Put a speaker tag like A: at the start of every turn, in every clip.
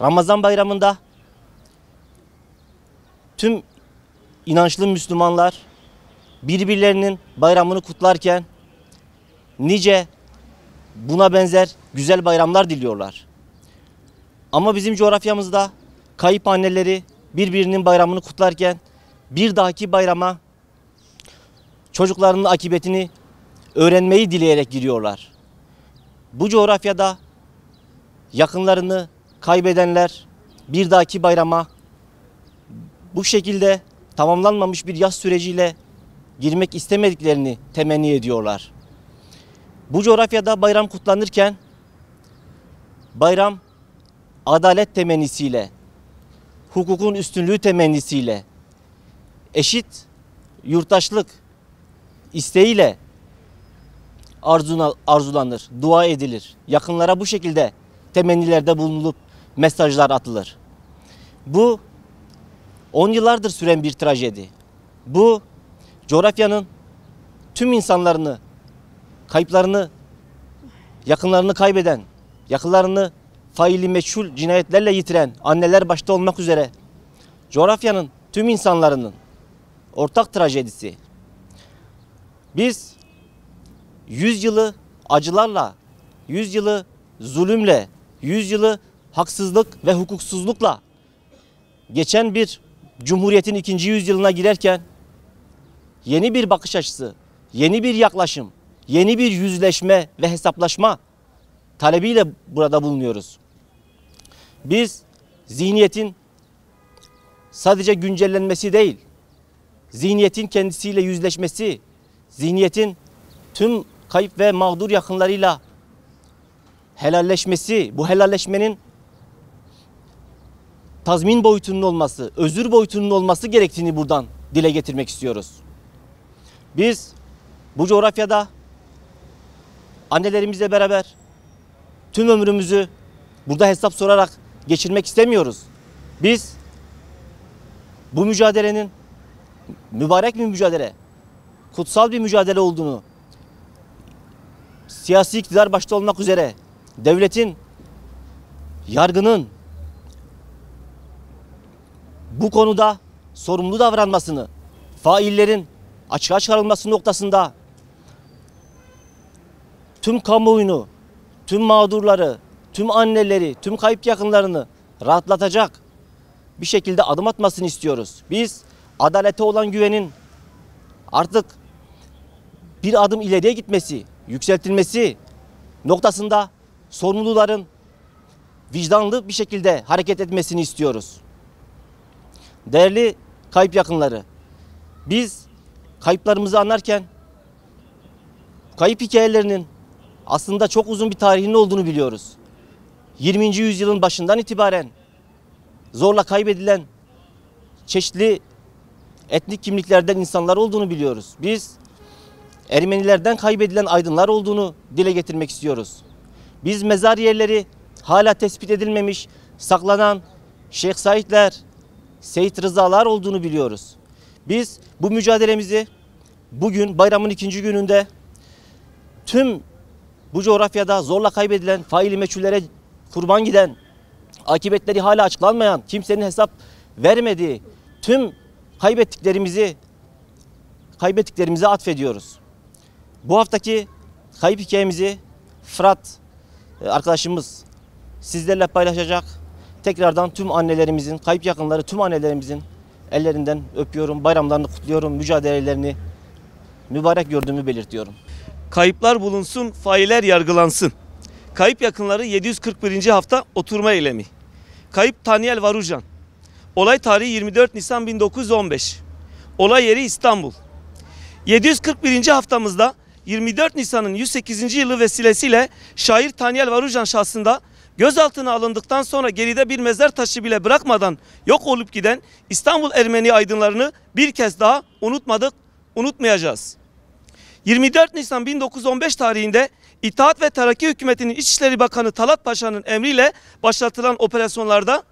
A: Ramazan bayramında tüm inançlı Müslümanlar birbirlerinin bayramını kutlarken nice buna benzer güzel bayramlar diliyorlar. Ama bizim coğrafyamızda kayıp anneleri birbirinin bayramını kutlarken bir dahaki bayrama çocuklarının akıbetini öğrenmeyi dileyerek giriyorlar. Bu coğrafyada yakınlarını, kaybedenler bir dahaki bayrama bu şekilde tamamlanmamış bir yaz süreciyle girmek istemediklerini temenni ediyorlar. Bu coğrafyada bayram kutlanırken bayram adalet temennisiyle, hukukun üstünlüğü temennisiyle, eşit yurttaşlık isteğiyle arzuna, arzulanır, dua edilir. Yakınlara bu şekilde temennilerde bulunulup mesajlar atılır. Bu 10 yıllardır süren bir trajedi. Bu coğrafyanın tüm insanlarını, kayıplarını, yakınlarını kaybeden, yakınlarını faili meçhul cinayetlerle yitiren anneler başta olmak üzere coğrafyanın tüm insanlarının ortak trajedisi. Biz yüzyılı acılarla, yüzyılı zulümle, yüzyılı haksızlık ve hukuksuzlukla geçen bir Cumhuriyet'in ikinci yüzyılına girerken yeni bir bakış açısı, yeni bir yaklaşım, yeni bir yüzleşme ve hesaplaşma talebiyle burada bulunuyoruz. Biz zihniyetin sadece güncellenmesi değil, zihniyetin kendisiyle yüzleşmesi, zihniyetin tüm kayıp ve mağdur yakınlarıyla helalleşmesi, bu helalleşmenin tazmin boyutunun olması, özür boyutunun olması gerektiğini buradan dile getirmek istiyoruz. Biz bu coğrafyada annelerimizle beraber tüm ömrümüzü burada hesap sorarak geçirmek istemiyoruz. Biz bu mücadelenin mübarek bir mücadele, kutsal bir mücadele olduğunu siyasi iktidar başta olmak üzere devletin, yargının, bu konuda sorumlu davranmasını, faillerin açığa çıkarılması noktasında tüm kamuoyunu, tüm mağdurları, tüm anneleri, tüm kayıp yakınlarını rahatlatacak bir şekilde adım atmasını istiyoruz. Biz adalete olan güvenin artık bir adım ileriye gitmesi, yükseltilmesi noktasında sorumluların vicdanlı bir şekilde hareket etmesini istiyoruz. Değerli kayıp yakınları, biz kayıplarımızı anlarken kayıp hikayelerinin aslında çok uzun bir tarihinin olduğunu biliyoruz. 20. yüzyılın başından itibaren zorla kaybedilen çeşitli etnik kimliklerden insanlar olduğunu biliyoruz. Biz Ermenilerden kaybedilen aydınlar olduğunu dile getirmek istiyoruz. Biz mezar yerleri hala tespit edilmemiş, saklanan Şeyh Saidler, Seyit Rızalar olduğunu biliyoruz. Biz bu mücadelemizi bugün bayramın ikinci gününde tüm bu coğrafyada zorla kaybedilen faili meçhullere kurban giden, akıbetleri hala açıklanmayan, kimsenin hesap vermediği tüm kaybettiklerimizi kaybettiklerimizi atfediyoruz. Bu haftaki kayıp hikayemizi Fırat e, arkadaşımız sizlerle paylaşacak. Tekrardan tüm annelerimizin, kayıp yakınları tüm annelerimizin ellerinden öpüyorum, bayramlarını kutluyorum, mücadelelerini mübarek gördüğümü belirtiyorum. Kayıplar
B: bulunsun, failler yargılansın. Kayıp yakınları 741. hafta oturma eylemi. Kayıp Taniel Varujan. Olay tarihi 24 Nisan 1915. Olay yeri İstanbul. 741. haftamızda 24 Nisan'ın 108. yılı vesilesiyle şair Taniel Varujan şahsında gözaltına alındıktan sonra geride bir mezar taşı bile bırakmadan yok olup giden İstanbul Ermeni aydınlarını bir kez daha unutmadık, unutmayacağız. 24 Nisan 1915 tarihinde İttihat ve Terakki Hükümeti'nin İçişleri Bakanı Talat Paşa'nın emriyle başlatılan operasyonlarda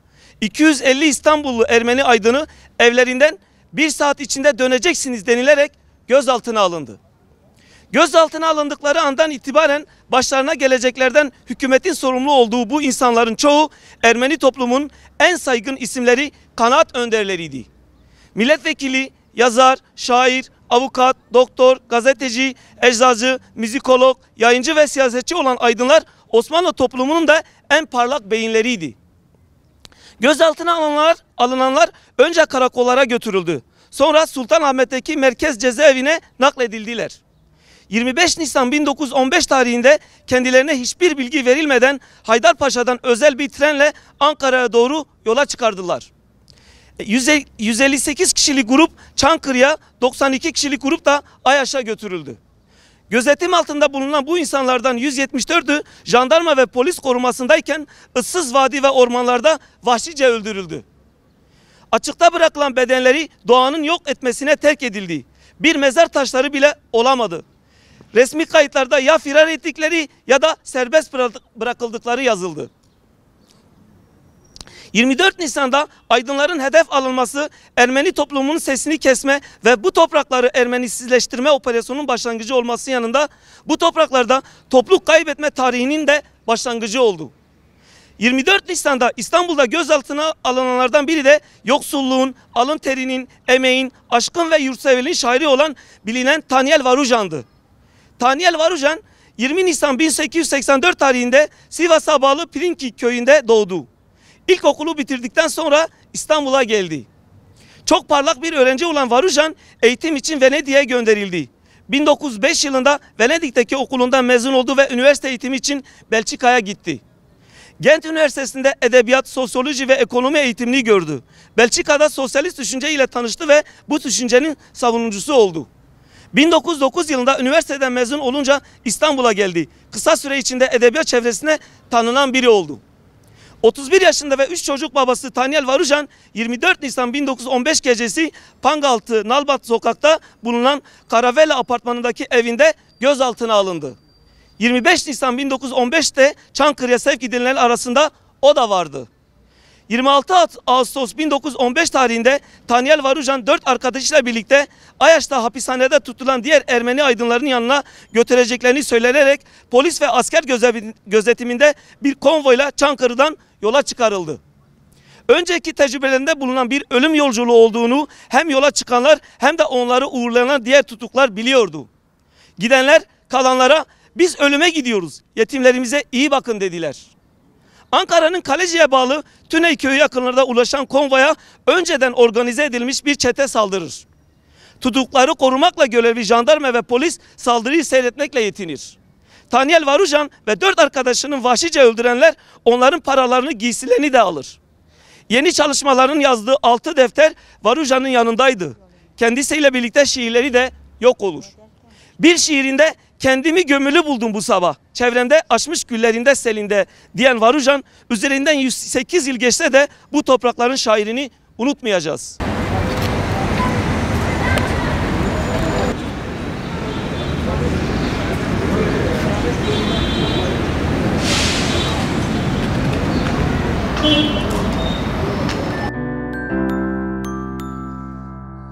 B: 250 İstanbullu Ermeni aydını evlerinden bir saat içinde döneceksiniz denilerek gözaltına alındı. Gözaltına alındıkları andan itibaren başlarına geleceklerden hükümetin sorumlu olduğu bu insanların çoğu Ermeni toplumun en saygın isimleri kanaat önderleriydi. Milletvekili, yazar, şair, avukat, doktor, gazeteci, eczacı, müzikolog, yayıncı ve siyasetçi olan aydınlar Osmanlı toplumunun da en parlak beyinleriydi. Gözaltına alınanlar, alınanlar önce karakollara götürüldü. Sonra Sultanahmet'teki merkez cezaevine nakledildiler. 25 Nisan 1915 tarihinde kendilerine hiçbir bilgi verilmeden Haydarpaşa'dan özel bir trenle Ankara'ya doğru yola çıkardılar. 158 e, kişilik grup Çankırı'ya, 92 kişilik grup da Ayaş'a götürüldü. Gözetim altında bulunan bu insanlardan 174'ü jandarma ve polis korumasındayken ıssız vadi ve ormanlarda vahşice öldürüldü. Açıkta bırakılan bedenleri doğanın yok etmesine terk edildi. Bir mezar taşları bile olamadı resmi kayıtlarda ya firar ettikleri ya da serbest bırakıldıkları yazıldı. 24 Nisan'da aydınların hedef alınması Ermeni toplumunun sesini kesme ve bu toprakları Ermenisizleştirme operasyonunun başlangıcı olması yanında bu topraklarda topluluk kaybetme tarihinin de başlangıcı oldu. 24 Nisan'da İstanbul'da gözaltına alınanlardan biri de yoksulluğun, alın terinin, emeğin, aşkın ve yurtseverin şairi olan bilinen Taniel Varujan'dı. Taniyel Varujan 20 Nisan 1884 tarihinde Sivas'a bağlı Pirinki köyünde doğdu. İlkokulu bitirdikten sonra İstanbul'a geldi. Çok parlak bir öğrenci olan Varujan eğitim için Venedik'e gönderildi. 1905 yılında Venedik'teki okulundan mezun oldu ve üniversite eğitimi için Belçika'ya gitti. Gent Üniversitesi'nde edebiyat, sosyoloji ve ekonomi eğitimini gördü. Belçika'da sosyalist düşünce ile tanıştı ve bu düşüncenin savunucusu oldu. 1909 yılında üniversiteden mezun olunca İstanbul'a geldi. Kısa süre içinde edebiyat çevresine tanınan biri oldu. 31 yaşında ve 3 çocuk babası Tanyel Varujan 24 Nisan 1915 gecesi Pangaltı Nalbat sokakta bulunan Karavella apartmanındaki evinde gözaltına alındı. 25 Nisan 1915'te Çankırı'ya sevk edilenler arasında o da vardı. 26 Ağustos 1915 tarihinde Tanyel Varujan dört arkadaşıyla birlikte Ayaş'ta hapishanede tutulan diğer Ermeni aydınların yanına götüreceklerini söylenerek polis ve asker gözetiminde bir konvoyla Çankırı'dan yola çıkarıldı. Önceki tecrübelerinde bulunan bir ölüm yolculuğu olduğunu hem yola çıkanlar hem de onları uğurlanan diğer tutuklar biliyordu. Gidenler kalanlara biz ölüme gidiyoruz yetimlerimize iyi bakın dediler. Ankara'nın Kaleci'ye bağlı Tüneyköy'ü yakınlarında ulaşan konvoya önceden organize edilmiş bir çete saldırır. Tutukları korumakla görevli jandarma ve polis saldırıyı seyretmekle yetinir. Taniel Varujan ve dört arkadaşının vahşice öldürenler onların paralarını giysilerini de alır. Yeni çalışmaların yazdığı altı defter Varujan'ın yanındaydı. Kendisiyle birlikte şiirleri de yok olur. Bir şiirinde Kendimi gömülü buldum bu sabah. Çevremde açmış güllerinde selinde diyen Varujan üzerinden 108 yıl geçse de bu toprakların şairini unutmayacağız.